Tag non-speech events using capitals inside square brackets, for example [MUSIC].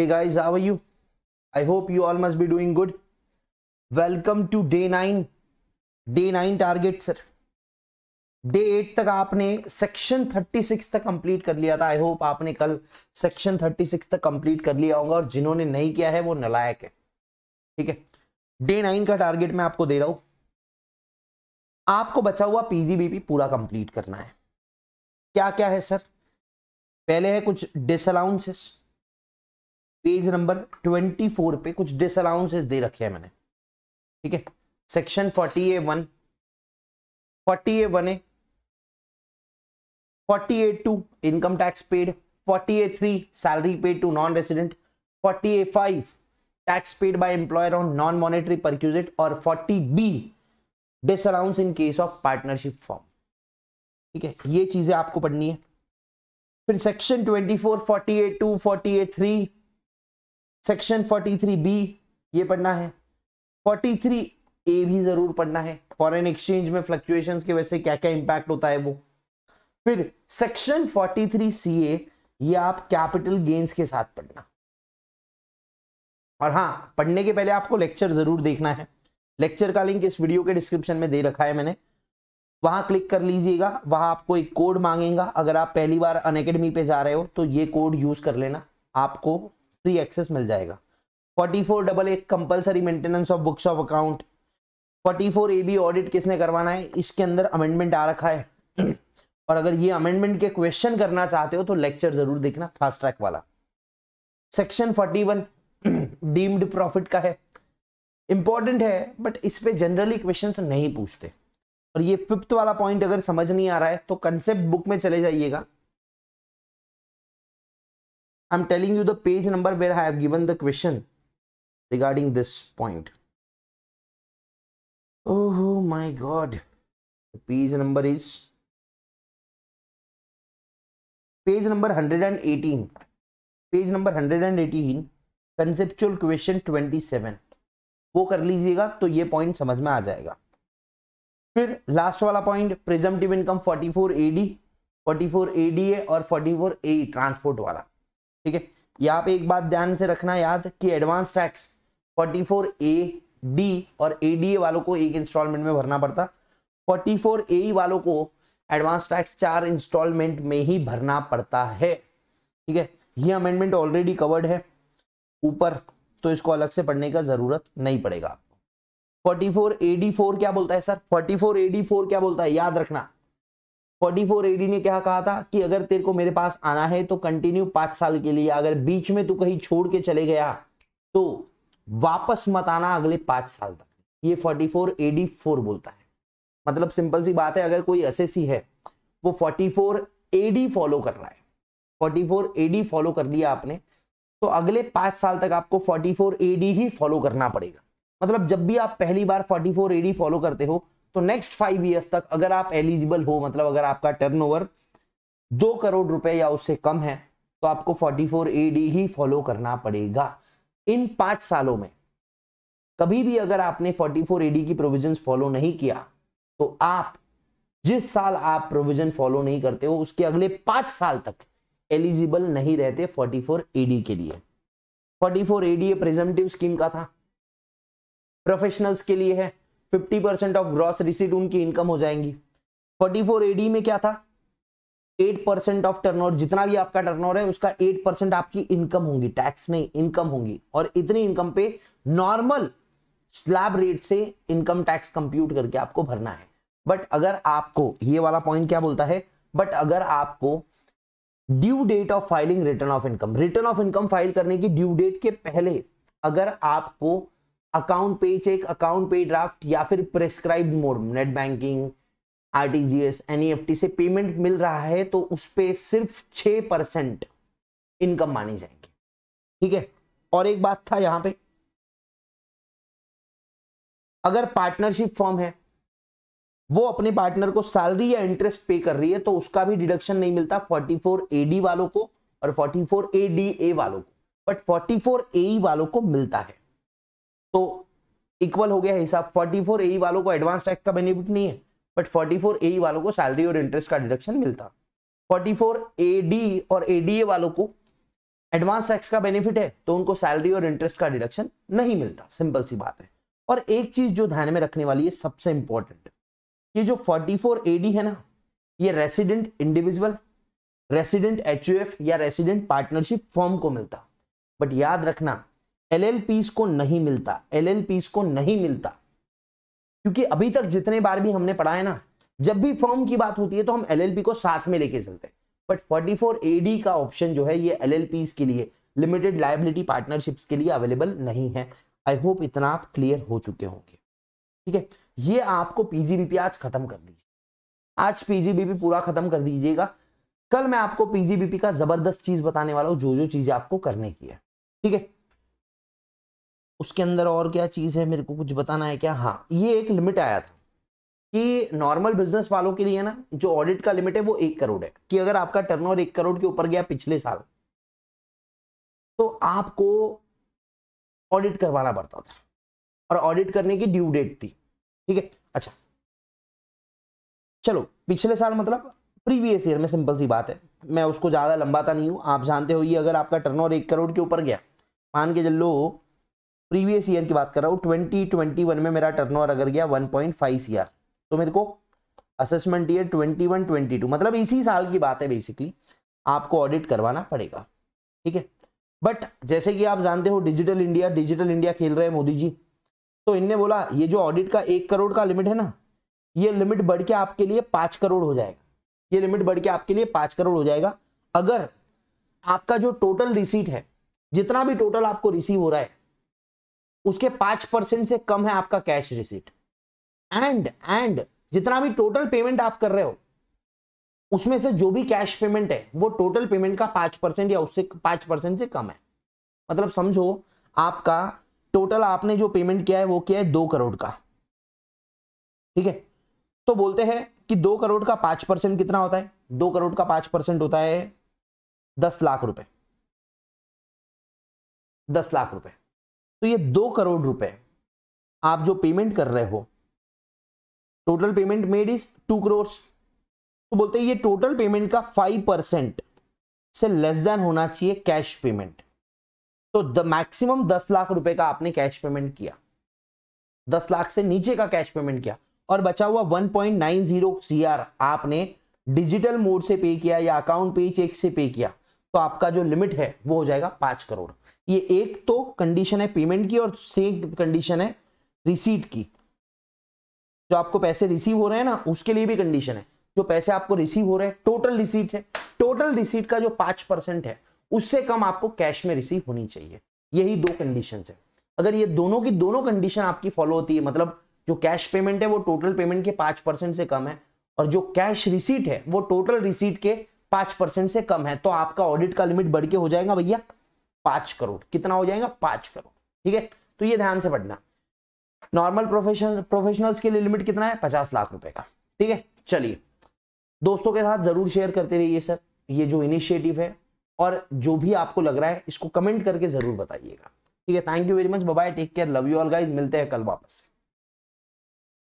hey guys how are you i hope you all must be doing good welcome to day 9 day 9 target sir day eight तक आपने section 36 तक complete कर लिया था I hope आपने कल section 36 तक कंप्लीट कर लिया होगा और जिन्होंने नहीं किया है वो नलायक है ठीक है डे नाइन का टारगेट मैं आपको दे रहा हूं आपको बचा हुआ पीजीबीपी पूरा कंप्लीट करना है क्या क्या है सर पहले है कुछ disallowances page number twenty four पे कुछ डिसअलाउंसेस दे रखे हैं मैंने ठीक है section forty A one forty A one A forty A two income tax paid forty A three salary paid to non resident forty A five tax paid by employer on non monetary perquisite और forty B disallowance in case of partnership firm ठीक है ये चीजें आपको पढ़नी है फिर section twenty four forty A two forty A three section 43 B ये पढ़ना है 43 ए भी जरूर पढ़ना है फॉरेन एक्सचेंज में फ्लक्चुएशन की वजह से क्या क्या इंपैक्ट होता है वो फिर सेक्शन 43 सी ए ये आप कैपिटल गेन्स के साथ पढ़ना और हाँ पढ़ने के पहले आपको लेक्चर जरूर देखना है लेक्चर का लिंक इस वीडियो के डिस्क्रिप्शन में दे रखा है मैंने वहां क्लिक कर लीजिएगा वहां आपको एक कोड मांगेगा अगर आप पहली बार अनकेडमी पे जा रहे हो तो ये कोड यूज कर लेना आपको फ्री एक्सेस मिल जाएगा फोर्टी फोर डबल एक compulsory maintenance of books of account forty four A B audit किसने करवाना है इसके अंदर अमेंडमेंट आ रखा है [CLEARS THROAT] और अगर ये अमेंडमेंट के क्वेश्चन करना चाहते हो तो लेक्चर जरूर देखना फास्ट ट्रैक वाला section forty one deemed profit का है इंपॉर्टेंट है बट इस पर जनरली क्वेश्चन नहीं पूछते और ये फिफ्थ वाला पॉइंट अगर समझ नहीं आ रहा है तो कंसेप्ट बुक में चले जाइएगा I'm telling you the page number where I have given the question regarding this point. Oh my god. The page number is page number 118. Page number 118 conceptual question 27 वो कर लीजिएगा तो ये पॉइंट समझ में आ जाएगा फिर लास्ट वाला point presumptive income 44 AD 44 AD है और 44 ए ट्रांसपोर्ट वाला ठीक है यहाँ पे एक बात ध्यान से रखना याद कि एडवांस टैक्स 44 ए डी और ए डी ए वालों को एक इंस्टॉलमेंट में भरना पड़ता 44 ए वालों को एडवांस टैक्स चार इंस्टॉलमेंट में ही भरना पड़ता है ठीक है ये अमेंडमेंट ऑलरेडी कवर्ड है ऊपर तो इसको अलग से पढ़ने का जरूरत नहीं पड़ेगा आपको 44 फोर क्या बोलता है सर 44 फोर क्या बोलता है याद रखना फोर्टी फोर एडी ने क्या कहा था कि अगर तेरे को मेरे पास आना है तो कंटिन्यू पांच साल के लिए अगर बीच में तू कहीं छोड़ के चले गया तो वापस मत आना अगले पांच साल तक ये फोर्टी फोर एडी फोर बोलता है मतलब सिंपल सी बात है अगर कोई सी है वो फोर्टी फोर एडी फॉलो कर रहा है फोर्टी फोर एडी फॉलो कर लिया आपने तो अगले पांच साल तक आपको फोर्टी फोर एडी ही फॉलो करना पड़ेगा मतलब जब भी आप पहली बार फोर्टी फोर एडी फॉलो करते हो तो नेक्स्ट फाइव ईयर्स तक अगर आप एलिजिबल हो मतलब अगर आपका ओवर दो करोड़ रुपए या उससे कम है तो आपको 44 एडी ही फॉलो करना पड़ेगा इन पांच सालों में कभी भी अगर आपने 44 एडी की प्रोविजन फॉलो नहीं किया तो आप जिस साल आप प्रोविजन फॉलो नहीं करते हो उसके अगले पांच साल तक एलिजिबल नहीं रहते 44 एडी के लिए 44 एडी प्रेजेंटिव स्कीम का था प्रोफेशनल्स के लिए है fifty percent of gross receipt उनकी इनकम हो जाएंगी फोर्टी फोर एडी में क्या था एट परसेंट ऑफ टर्नओवर जितना भी आपका टर्नओवर है उसका एट परसेंट आपकी इनकम होगी टैक्स नहीं इनकम होगी और इतनी इनकम पे नॉर्मल स्लैब रेट से इनकम टैक्स कंप्यूट करके आपको भरना है बट अगर आपको ये वाला पॉइंट क्या बोलता है बट अगर आपको due date of filing return of income return of income file करने की ड्यू डेट के पहले अगर आपको अकाउंट पे चेक अकाउंट पे ड्राफ्ट या फिर prescribe mode net banking RTGS NEFT से पेमेंट मिल रहा है तो उस पर सिर्फ छह परसेंट इनकम मानी जाएगी ठीक है और एक बात था यहां पे अगर पार्टनरशिप फॉर्म है वो अपने पार्टनर को सैलरी या इंटरेस्ट पे कर रही है तो उसका भी डिडक्शन नहीं मिलता 44 एडी वालों को और 44 एडीए वालों को बट 44 ए वालों को मिलता है तो इक्वल हो गया हिसाब फोर्टी फोर ए वालों को एडवांस टैक्स का बेनिफिट नहीं है बट फोर्टी फोर ए वालों को सैलरी और इंटरेस्ट का डिडक्शन मिलता फोर्टी फोर ए डी और ए डी ए वालों को एडवांस टैक्स का बेनिफिट है तो उनको सैलरी और इंटरेस्ट का डिडक्शन नहीं मिलता सिंपल सी बात है और एक चीज जो ध्यान में रखने वाली है सबसे इंपॉर्टेंट ये जो 44 एडी है ना ये रेसिडेंट इंडिविजुअल रेसिडेंट एच या रेसिडेंट पार्टनरशिप फॉर्म को मिलता बट याद रखना एल एल पीस को नहीं मिलता एल एल पीस को नहीं मिलता क्योंकि अभी तक जितने बार भी हमने पढ़ा है ना जब भी फॉर्म की बात होती है तो हम एल एल पी को साथ में लेके चलते हैं बट फोर्टी फोर का ऑप्शन जो है ये एल पीस के लिए लिमिटेड लाइबिलिटी पार्टनरशिप के लिए अवेलेबल नहीं है आई होप इतना आप क्लियर हो चुके होंगे ठीक है ये आपको पीजीबीपी आज खत्म कर दीजिए आज पीजीबीपी पूरा खत्म कर दीजिएगा कल मैं आपको पीजीबीपी का जबरदस्त चीज बताने वाला हूं जो जो चीजें आपको करने की है ठीक है उसके अंदर और क्या चीज़ है मेरे को कुछ बताना है क्या हाँ ये एक लिमिट आया था कि नॉर्मल बिजनेस वालों के लिए ना जो ऑडिट का लिमिट है वो एक करोड़ है कि अगर आपका टर्नओवर एक करोड़ के ऊपर गया पिछले साल तो आपको ऑडिट करवाना पड़ता था और ऑडिट करने की ड्यू डेट थी ठीक है अच्छा चलो पिछले साल मतलब प्रीवियस ईयर में सिंपल सी बात है मैं उसको ज़्यादा लंबाता तो नहीं हूँ आप जानते हो ये अगर आपका टर्नओवर एक करोड़ के ऊपर गया मान के चलो प्रीवियस ईयर की बात कर रहा हूँ ट्वेंटी ट्वेंटी वन में मेरा टर्न अगर गया one point five C R तो मेरे को assessment year twenty one twenty two मतलब इसी साल की बात है बेसिकली आपको ऑडिट करवाना पड़ेगा ठीक है बट जैसे कि आप जानते हो डिजिटल इंडिया डिजिटल इंडिया खेल रहे हैं मोदी जी तो इनने बोला ये जो ऑडिट का एक करोड़ का लिमिट है ना ये लिमिट बढ़ के आपके लिए पांच करोड़ हो जाएगा ये लिमिट बढ़ के आपके लिए पांच करोड़ हो जाएगा अगर आपका जो टोटल रिसीट है जितना भी टोटल आपको रिसीव हो रहा है उसके पांच परसेंट से कम है आपका कैश रिसीट एंड एंड जितना भी टोटल पेमेंट आप कर रहे हो उसमें से जो भी कैश पेमेंट है वो टोटल पेमेंट का पांच परसेंट या उससे पांच परसेंट से कम है मतलब समझो आपका टोटल आपने जो पेमेंट किया है वो किया है दो करोड़ का ठीक है तो बोलते हैं कि दो करोड़ का पांच परसेंट कितना होता है दो करोड़ का पांच परसेंट होता है दस लाख रुपए दस लाख रुपए तो ये दो करोड़ रुपए आप जो पेमेंट कर रहे हो total payment made is two crore तो बोलते हैं ये टोटल पेमेंट का फाइव परसेंट से लेस देन होना चाहिए कैश पेमेंट तो द मैक्सिमम दस लाख रुपए का आपने कैश पेमेंट किया दस लाख से नीचे का कैश पेमेंट किया और बचा हुआ one point nine zero CR आपने डिजिटल मोड से पे किया या अकाउंट पे चेक से पे किया तो आपका जो लिमिट है वो हो जाएगा पांच करोड़ ये एक तो कंडीशन है पेमेंट की और सेम कंडीशन है रिसीट की जो आपको पैसे रिसीव हो रहे हैं ना उसके लिए भी कंडीशन है जो पैसे आपको रिसीव हो रहे हैं टोटल रिसीट है टोटल रिसीट का जो पांच परसेंट है उससे कम आपको कैश में रिसीव होनी चाहिए यही दो कंडीशन है अगर ये दोनों की दोनों कंडीशन आपकी फॉलो होती है मतलब जो कैश पेमेंट है वो टोटल पेमेंट के पांच परसेंट से कम है और जो कैश रिसीट है वो टोटल रिसीट के पांच परसेंट से कम है तो आपका ऑडिट का लिमिट बढ़ के हो जाएगा भैया पांच करोड़ कितना हो जाएगा पांच करोड़ ठीक है तो ये ध्यान से पढ़ना नॉर्मल प्रोफेशन प्रोफेशनल्स के लिए लिमिट कितना है पचास लाख रुपए का ठीक है चलिए दोस्तों के साथ जरूर शेयर करते रहिए सर ये जो इनिशिएटिव है और जो भी आपको लग रहा है इसको कमेंट करके जरूर बताइएगा ठीक है thank you very much bye take care love you all guys मिलते हैं कल वापस